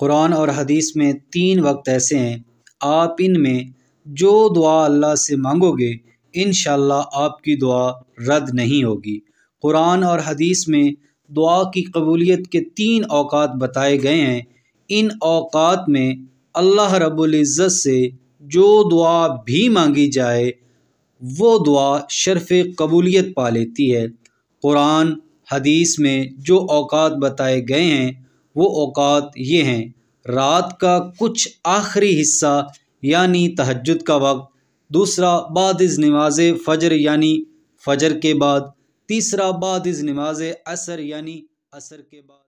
कुरान और हदीस में तीन वक्त ऐसे हैं आप इन में जो दुआ अल्लाह से मांगोगे इन आपकी दुआ रद्द नहीं होगी कुरान और हदीस में दुआ की कबूलियत के तीन अवकात बताए गए हैं इन अवकात में अल्लाह रबुल्ज़त से जो दुआ भी मांगी जाए वो दुआ शर्फ़ कबूलियत पा लेती है कुरान हदीस में जो अवकात बताए गए हैं वो अवकात ये हैं रात का कुछ आखिरी हिस्सा यानी तहजद का वक्त दूसरा बाद इज़ नमाज फ़जर यानी फ़जर के बाद तीसरा बाद इज़ नमाज असर यानी असर के बाद